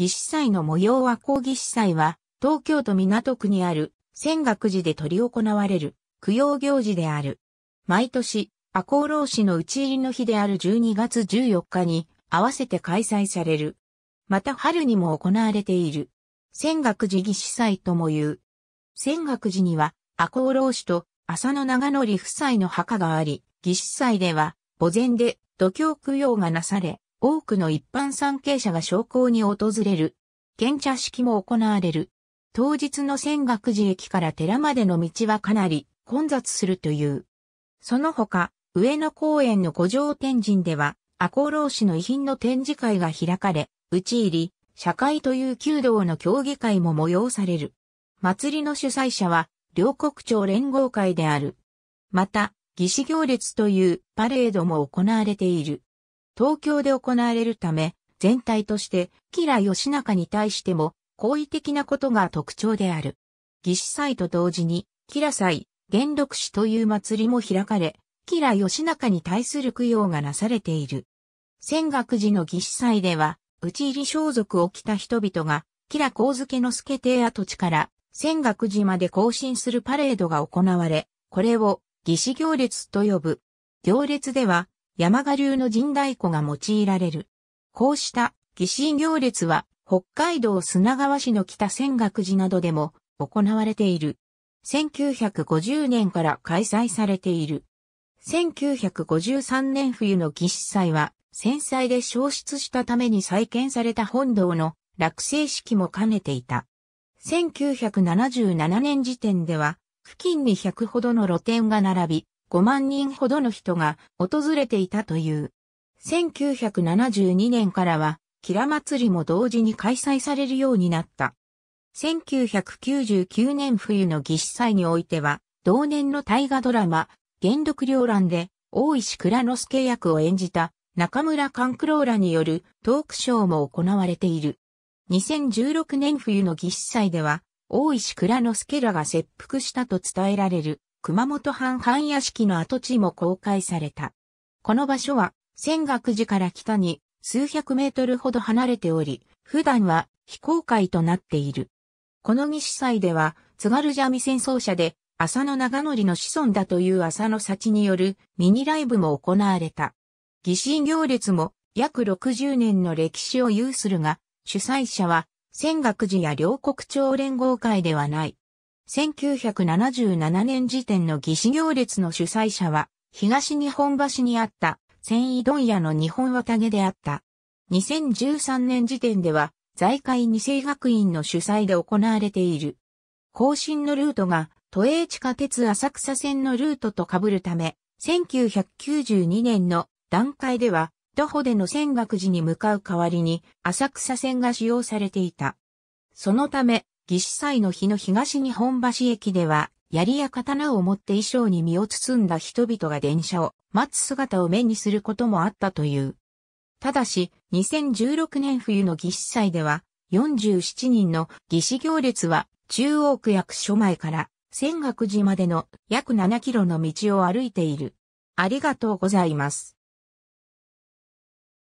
義子祭の模様は講義子祭は、東京都港区にある、仙岳寺で執り行われる、供養行事である。毎年、赤穂浪士の打ち入りの日である12月14日に、合わせて開催される。また春にも行われている。仙岳寺義子祭とも言う。仙岳寺には、赤穂浪士と浅野長則夫妻の墓があり、義子祭では、墓前で、土俵供養がなされ、多くの一般参詣者が商工に訪れる。献茶式も行われる。当日の仙岳寺駅から寺までの道はかなり混雑するという。その他、上野公園の五条天神では、赤穂浪士の遺品の展示会が開かれ、打ち入り、社会という弓道の協議会も催される。祭りの主催者は、両国町連合会である。また、義士行列というパレードも行われている。東京で行われるため、全体として、吉良義仲に対しても、好意的なことが特徴である。義士祭と同時に、吉良祭、元禄師という祭りも開かれ、吉良義仲に対する供養がなされている。仙岳寺の義士祭では、討ち入り装束を着た人々が、吉良光介の助邸跡地から、仙岳寺まで行進するパレードが行われ、これを、義士行列と呼ぶ。行列では、山賀流の神太鼓が用いられる。こうした義式行列は北海道砂川市の北仙岳寺などでも行われている。1950年から開催されている。1953年冬の義式祭は戦災で消失したために再建された本堂の落成式も兼ねていた。1977年時点では付近に100ほどの露店が並び、5万人ほどの人が訪れていたという。1972年からは、キラ祭りも同時に開催されるようになった。1999年冬の義式祭においては、同年の大河ドラマ、元禄両乱で、大石倉之助役を演じた中村勘九郎らによるトークショーも行われている。2016年冬の義式祭では、大石倉之助らが切腹したと伝えられる熊本藩藩屋敷の跡地も公開された。この場所は、仙岳寺から北に数百メートルほど離れており、普段は非公開となっている。この儀司祭では、津軽三味線奏者で、浅野長則の子孫だという浅野幸によるミニライブも行われた。儀神行列も約60年の歴史を有するが、主催者は、仙岳寺や両国町連合会ではない。1977年時点の義士行列の主催者は、東日本橋にあった繊維問屋の日本綿毛であった。2013年時点では、財界二世学院の主催で行われている。更新のルートが、都営地下鉄浅草線のルートと被るため、1992年の段階では、徒歩での仙学寺に向かう代わりに、浅草線が使用されていた。そのため、義司祭の日の東日本橋駅では、槍や刀を持って衣装に身を包んだ人々が電車を待つ姿を目にすることもあったという。ただし、2016年冬の義司祭では、47人の義司行列は、中央区役所前から仙岳寺までの約7キロの道を歩いている。ありがとうございます。